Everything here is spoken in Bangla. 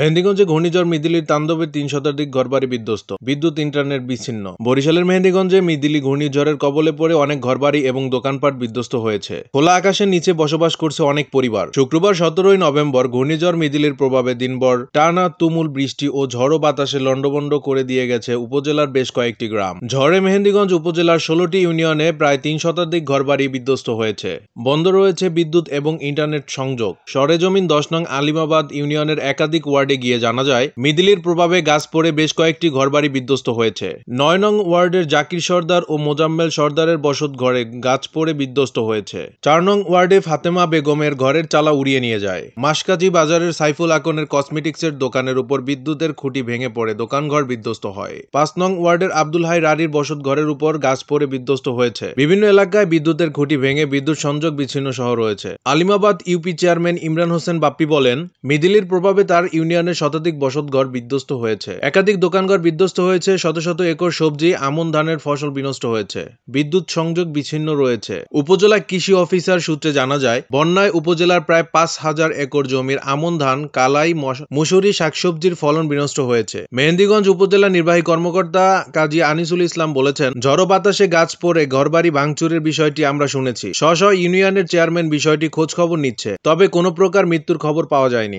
মেহেন্দিগঞ্জে ঘূর্ণিঝড় মিদিলির তাণ্ডবে তিন শতাধিক ঘরবাড়ি বিধ্বস্ত বিদ্যুৎ ইন্টারনেট বিচ্ছিন্ন বরিশালের মেহেন্দিগঞ্জে মিদিলি ঘূর্ণিঝড়ের কবলে পড়ে অনেক ঘরবাড়ি এবং দোকানপাট বিধ্বস্ত হয়েছে খোলা আকাশের নিচে বসবাস করছে অনেক পরিবার শুক্রবার সতেরোই নভেম্বর ঘূর্ণিঝড় মিদিলির প্রভাবে দিনভর টানা তুমুল বৃষ্টি ও ঝড়ো বাতাসে লণ্ডভণ্ড করে দিয়ে গেছে উপজেলার বেশ কয়েকটি গ্রাম ঝড়ে মেহেন্দিগঞ্জ উপজেলার ষোলোটি ইউনিয়নে প্রায় তিন শতাধিক ঘরবাড়ি বিধ্বস্ত হয়েছে বন্ধ রয়েছে বিদ্যুৎ এবং ইন্টারনেট সংযোগ সরেজমিন দশ নং আলিমাবাদ ইউনিয়নের একাধিক ওয়ার্ড ওয়ার্ডে গিয়ে জানা যায় মিদিলির প্রভাবে গাছ পড়ে বেশ কয়েকটি ঘরবাড়ি বিধ্বস্ত হয়েছে নয় নং ওয়ার্ডের জাকির সর্দার ও মোজাম্মেল সর্দারের বসত ঘরে গাছ পড়ে বিধ্বস্ত হয়েছে চার নং ওয়ার্ডে ফাতেমা বেগমের ঘরের চালা উড়িয়ে নিয়ে যায় মাসকাজি বাজারের সাইফুল আকনের কসমেটিক্সের দোকানের উপর বিদ্যুতের খুঁটি ভেঙে পড়ে দোকানঘর বিধ্বস্ত হয় পাঁচ নং ওয়ার্ডের আব্দুল হাই রারির বসত ঘরের উপর গাছ পড়ে বিধ্বস্ত হয়েছে বিভিন্ন এলাকায় বিদ্যুতের খুঁটি ভেঙে বিদ্যুৎ সংযোগ বিচ্ছিন্ন সহ রয়েছে আলিমাবাদ ইউপি চেয়ারম্যান ইমরান হোসেন বাপ্পি বলেন মিদিলির প্রভাবে তার ইউনিয়ন ইউনিয়নের শতাধিক বসতঘর বিধ্বস্ত হয়েছে একাধিক দোকানঘর বিধ্বস্ত হয়েছে শত শত একর সবজি আমন ধানের ফসল বিনষ্ট হয়েছে বিদ্যুৎ সংযোগ বিচ্ছিন্ন রয়েছে উপজেলা কৃষি অফিসার সূত্রে জানা যায় বন্যায় উপজেলার প্রায় পাঁচ হাজার একর জমির আমন ধান কালাই মুসুরি শাকসবজির ফলন বিনষ্ট হয়েছে মেহেন্দিগঞ্জ উপজেলা নির্বাহী কর্মকর্তা কাজী আনিসুল ইসলাম বলেছেন ঝড়ো বাতাসে গাছ পড়ে ঘরবাড়ি ভাঙচুরের বিষয়টি আমরা শুনেছি স্ব ইউনিয়নের চেয়ারম্যান বিষয়টি খোঁজখবর নিচ্ছে তবে কোনো প্রকার মৃত্যুর খবর পাওয়া যায়নি